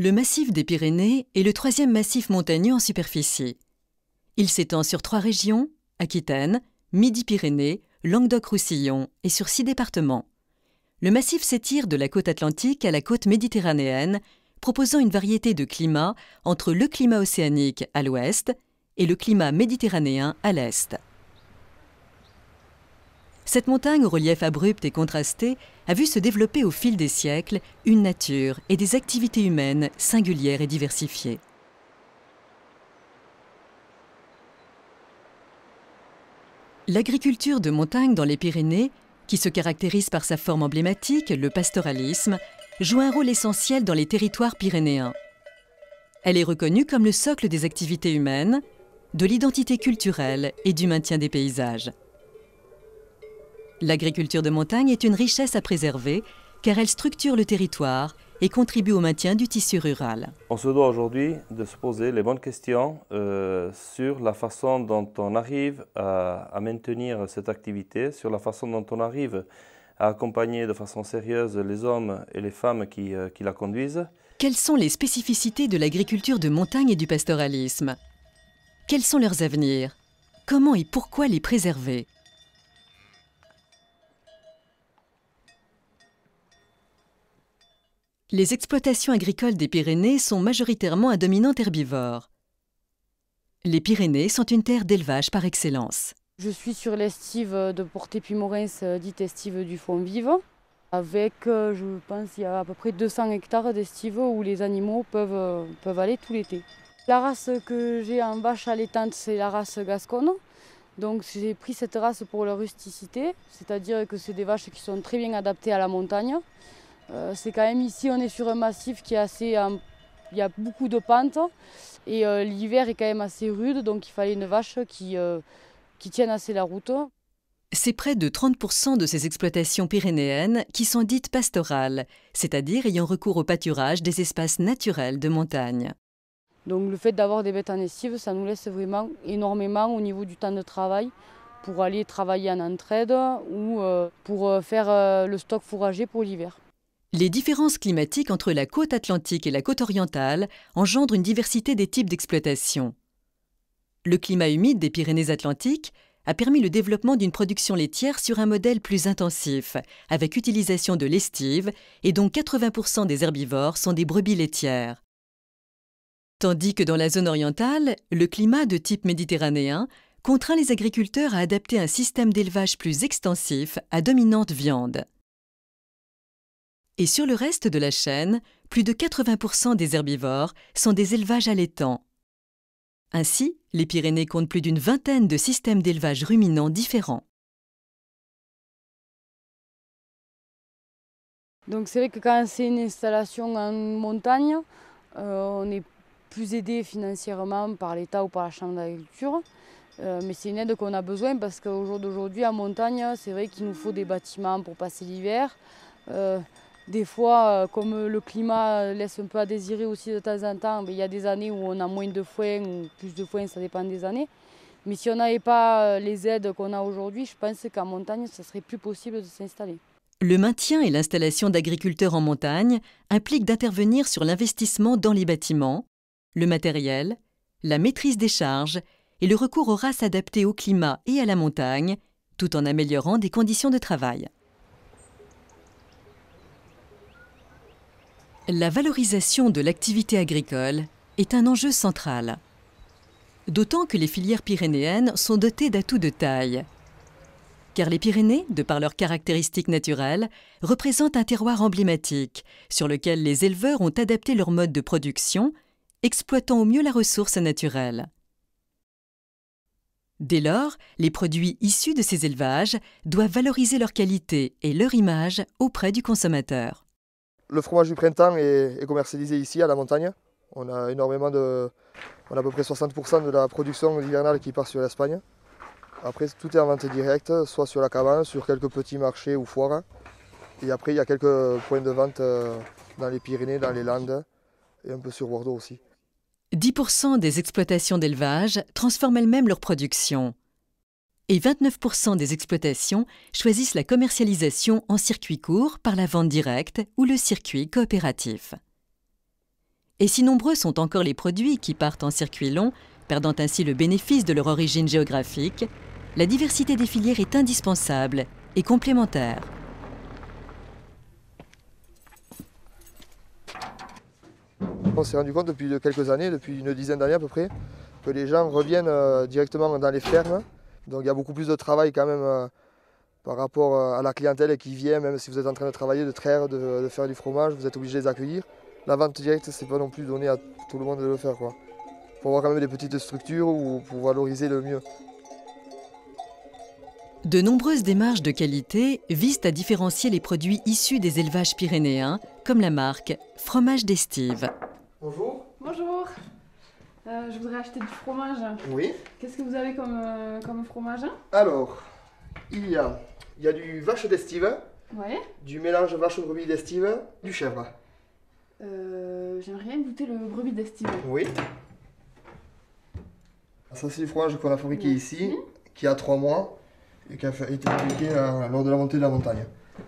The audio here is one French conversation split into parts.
Le massif des Pyrénées est le troisième massif montagneux en superficie. Il s'étend sur trois régions, Aquitaine, Midi-Pyrénées, Languedoc-Roussillon et sur six départements. Le massif s'étire de la côte atlantique à la côte méditerranéenne, proposant une variété de climats entre le climat océanique à l'ouest et le climat méditerranéen à l'est cette montagne au relief abrupt et contrasté a vu se développer au fil des siècles une nature et des activités humaines singulières et diversifiées. L'agriculture de montagne dans les Pyrénées, qui se caractérise par sa forme emblématique, le pastoralisme, joue un rôle essentiel dans les territoires pyrénéens. Elle est reconnue comme le socle des activités humaines, de l'identité culturelle et du maintien des paysages. L'agriculture de montagne est une richesse à préserver car elle structure le territoire et contribue au maintien du tissu rural. On se doit aujourd'hui de se poser les bonnes questions euh, sur la façon dont on arrive à, maintenir cette activité, sur la façon dont on arrive à accompagner de façon sérieuse les hommes et les femmes qui euh, la conduisent. Quelles sont les spécificités de l'agriculture de montagne et du pastoralisme Quels sont leurs avenirs Comment et pourquoi les préserver Les exploitations agricoles des Pyrénées sont majoritairement à dominante herbivore. Les Pyrénées sont une terre d'élevage par excellence. Je suis sur l'estive de puy pimorens euh, dite estive du fond vivant, avec, euh, je pense, il y a à peu près 200 hectares d'estive où les animaux peuvent, euh, peuvent aller tout l'été. La race que j'ai en vache allaitante, c'est la race gasconne. Donc j'ai pris cette race pour leur rusticité, c'est-à-dire que c'est des vaches qui sont très bien adaptées à la montagne. Euh, c'est quand même ici, on est sur un massif qui est assez. Euh, il y a beaucoup de pentes et euh, l'hiver est quand même assez rude, donc il fallait une vache qui, qui tienne assez la route. C'est près de 30% de ces exploitations pyrénéennes qui sont dites pastorales, c'est-à-dire ayant recours au pâturage des espaces naturels de montagne. Donc le fait d'avoir des bêtes en estive, ça nous laisse vraiment énormément au niveau du temps de travail pour aller travailler en entraide ou pour faire le stock fourragé pour l'hiver. Les différences climatiques entre la côte atlantique et la côte orientale engendrent une diversité des types d'exploitation. Le climat humide des Pyrénées-Atlantiques a permis le développement d'une production laitière sur un modèle plus intensif, avec utilisation de l'estive, et dont 80% des herbivores sont des brebis laitières. Tandis que dans la zone orientale, le climat de type méditerranéen contraint les agriculteurs à adapter un système d'élevage plus extensif à dominante viande. Et sur le reste de la chaîne, plus de 80% des herbivores sont des élevages allaitants. Ainsi, les Pyrénées comptent plus d'une vingtaine de systèmes d'élevage ruminants différents. Donc c'est vrai que quand c'est une installation en montagne, euh, on est plus aidé financièrement par l'État ou par la Chambre d'agriculture. Euh, mais c'est une aide qu'on a besoin parce qu'au jour d'aujourd'hui, en montagne, c'est vrai qu'il nous faut des bâtiments pour passer l'hiver. Euh, des fois, euh, comme le climat laisse un peu à désirer aussi de temps en temps, ben, il y a des années où on a moins de foin plus de foin, ça dépend des années. Mais si on n'avait pas euh, les aides qu'on a aujourd'hui, je pense qu'en montagne, ce serait plus possible de s'installer. Le maintien et l'installation d'agriculteurs en montagne impliquent d'intervenir sur l'investissement dans les bâtiments, le matériel, la maîtrise des charges et le recours aux races adaptées au climat et à la montagne, tout en améliorant des conditions de travail. La valorisation de l'activité agricole est un enjeu central. D'autant que les filières pyrénéennes sont dotées d'atouts de taille. Car les Pyrénées, de par leurs caractéristiques naturelles, représentent un terroir emblématique sur lequel les éleveurs ont adapté leur mode de production, exploitant au mieux la ressource naturelle. Dès lors, les produits issus de ces élevages doivent valoriser leur qualité et leur image auprès du consommateur. Le fromage du printemps est, commercialisé ici à la montagne. On a énormément de. On a à peu près 60% de la production hivernale qui part sur l'Espagne. Après, tout est en vente directe, soit sur la cabane, sur quelques petits marchés ou foires. Et après, il y a quelques points de vente euh, dans les Pyrénées, dans les Landes et un peu sur Bordeaux aussi. 10% des exploitations d'élevage transforment elles-mêmes leur production et 29% des exploitations choisissent la commercialisation en circuit court par la vente directe ou le circuit coopératif. Et si nombreux sont encore les produits qui partent en circuit long, perdant ainsi le bénéfice de leur origine géographique, la diversité des filières est indispensable et complémentaire. On s'est rendu compte depuis quelques années, depuis une dizaine d'années à peu près, que les gens reviennent euh, directement dans les fermes donc il y a beaucoup plus de travail quand même euh, par rapport euh, à la clientèle qui vient, même si vous êtes en train de travailler, de traire, de, faire du fromage, vous êtes obligé de les accueillir. La vente directe, c'est pas non plus donné à tout le monde de le faire. Quoi. Pour avoir quand même des petites structures ou pour valoriser le mieux. De nombreuses démarches de qualité visent à différencier les produits issus des élevages pyrénéens, comme la marque Fromage d'Estive. Bonjour. Bonjour. Euh, je voudrais acheter du fromage. Oui. Qu'est-ce que vous avez comme, euh, comme fromage hein Alors, il y a, il y a du vache d'estive, du mélange vache-brebis d'estive, du chèvre. Euh, J'aimerais bien goûter le brebis d'estive. Oui. Ah, ça, c'est du fromage qu'on a fabriqué ici, qui a trois mois et qui a été fabriqué lors de la montée de la montagne.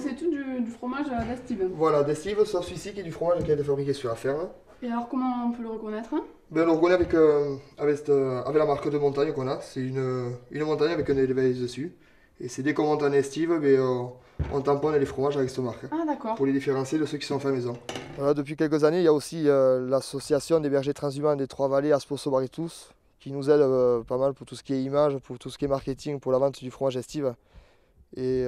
C'est tout du, du fromage d'estive. Voilà, d'estive, sauf celui-ci qui est du fromage qui a été fabriqué sur la ferme. Et alors comment on peut le reconnaître hein ben, On le reconnaît avec, euh, euh, avec, la marque de montagne qu'on a. C'est une, euh, une, montagne avec un élevé dessus. Et c'est dès qu'on monte en estive, ben, on tamponne les fromages avec cette marque. Ah, d'accord. Pour les différencier de ceux qui sont faits maison. depuis quelques années, il y a aussi l'association des bergers transhumants des Trois-Vallées à Baritus qui nous aide pas mal pour tout ce qui est image, pour tout ce qui est marketing, pour la vente du fromage estive. Et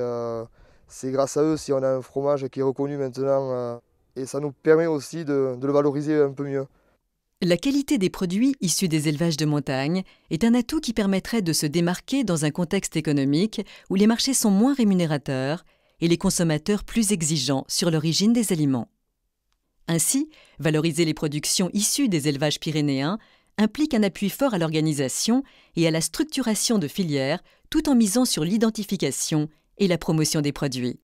c'est grâce à eux si on a un fromage qui est reconnu maintenant et ça nous permet aussi de, le valoriser un peu mieux. La qualité des produits issus des élevages de montagne est un atout qui permettrait de se démarquer dans un contexte économique où les marchés sont moins rémunérateurs et les consommateurs plus exigeants sur l'origine des aliments. Ainsi, valoriser les productions issues des élevages pyrénéens implique un appui fort à l'organisation et à la structuration de filières tout en misant sur l'identification et la promotion des produits.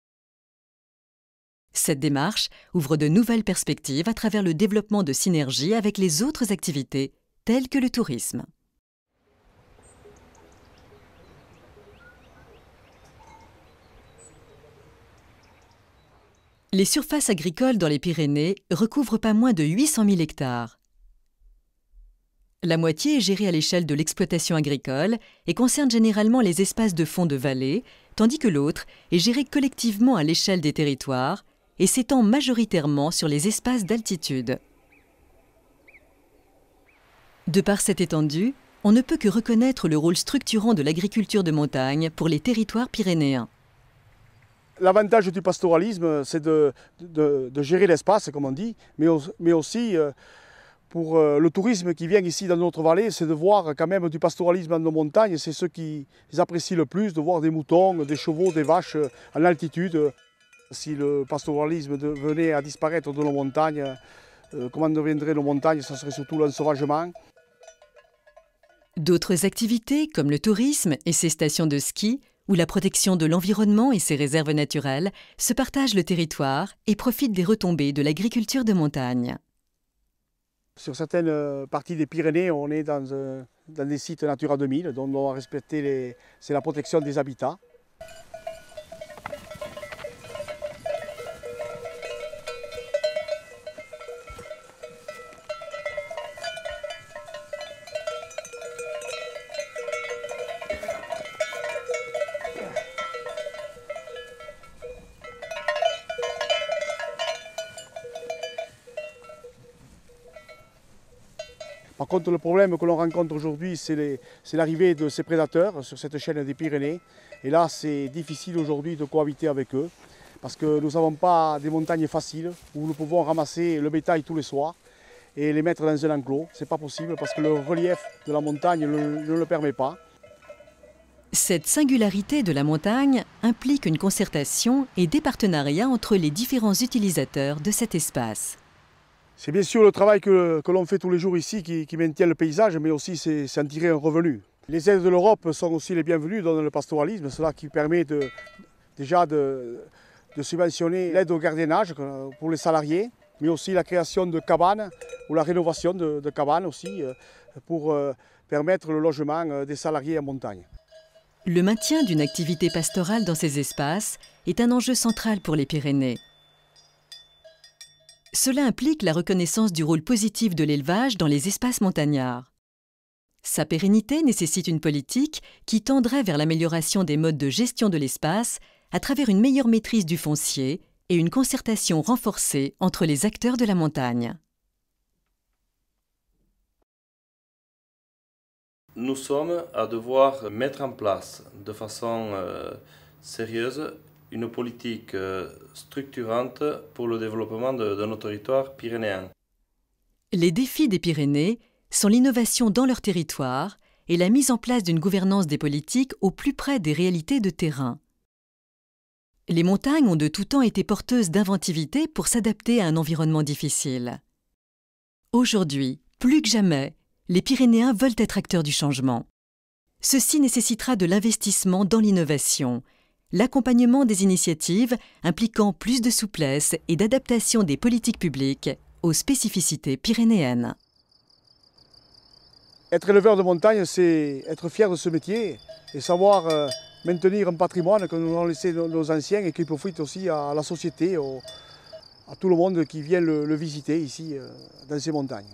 Cette démarche ouvre de nouvelles perspectives à travers le développement de synergies avec les autres activités, telles que le tourisme. Les surfaces agricoles dans les Pyrénées recouvrent pas moins de 800 000 hectares. La moitié est gérée à l'échelle de l'exploitation agricole et concerne généralement les espaces de fond de vallée, tandis que l'autre est gérée collectivement à l'échelle des territoires, et s'étend majoritairement sur les espaces d'altitude. De par cette étendue, on ne peut que reconnaître le rôle structurant de l'agriculture de montagne pour les territoires pyrénéens. L'avantage du pastoralisme, c'est de, gérer l'espace, comme on dit, mais, aussi euh, pour euh, le tourisme qui vient ici dans notre vallée, c'est de voir quand même du pastoralisme dans nos montagnes. C'est ce qu'ils apprécient le plus, de voir des moutons, des chevaux, des vaches euh, en altitude. Si le pastoralisme venait à disparaître de nos montagnes, euh, comment deviendraient nos montagnes Ce serait surtout l'ensauvagement. D'autres activités, comme le tourisme et ses stations de ski, ou la protection de l'environnement et ses réserves naturelles, se partagent le territoire et profitent des retombées de l'agriculture de montagne. Sur certaines euh, parties des Pyrénées, on est dans, euh, des sites Natura 2000, dont on doit respecter la protection des habitats. contre, le problème que l'on rencontre aujourd'hui, c'est l'arrivée de ces prédateurs sur cette chaîne des Pyrénées. Et là, c'est difficile aujourd'hui de cohabiter avec eux, parce que nous n'avons pas des montagnes faciles où nous pouvons ramasser le bétail tous les soirs et les mettre dans un enclos. Ce n'est pas possible parce que le relief de la montagne ne le permet pas. Cette singularité de la montagne implique une concertation et des partenariats entre les différents utilisateurs de cet espace. C'est bien sûr le travail que, l'on fait tous les jours ici qui, maintient le paysage, mais aussi c'est en tirer un revenu. Les aides de l'Europe sont aussi les bienvenues dans le pastoralisme, cela qui permet de, déjà de, subventionner l'aide au gardiennage pour les salariés, mais aussi la création de cabanes ou la rénovation de, de cabanes aussi euh, pour euh, permettre le logement euh, des salariés en montagne. Le maintien d'une activité pastorale dans ces espaces est un enjeu central pour les Pyrénées. Cela implique la reconnaissance du rôle positif de l'élevage dans les espaces montagnards. Sa pérennité nécessite une politique qui tendrait vers l'amélioration des modes de gestion de l'espace à travers une meilleure maîtrise du foncier et une concertation renforcée entre les acteurs de la montagne. Nous sommes à devoir mettre en place de façon euh, sérieuse une politique euh, structurante pour le développement de, nos territoires pyrénéens. Les défis des Pyrénées sont l'innovation dans leur territoire et la mise en place d'une gouvernance des politiques au plus près des réalités de terrain. Les montagnes ont de tout temps été porteuses d'inventivité pour s'adapter à un environnement difficile. Aujourd'hui, plus que jamais, les Pyrénéens veulent être acteurs du changement. Ceci nécessitera de l'investissement dans l'innovation l'accompagnement des initiatives impliquant plus de souplesse et d'adaptation des politiques publiques aux spécificités pyrénéennes. Être éleveur de montagne, c'est être fier de ce métier et savoir euh, maintenir un patrimoine que nous avons laissé nos, anciens et qui profite aussi à, la société, à tout le monde qui vient le, visiter ici, euh, dans ces montagnes.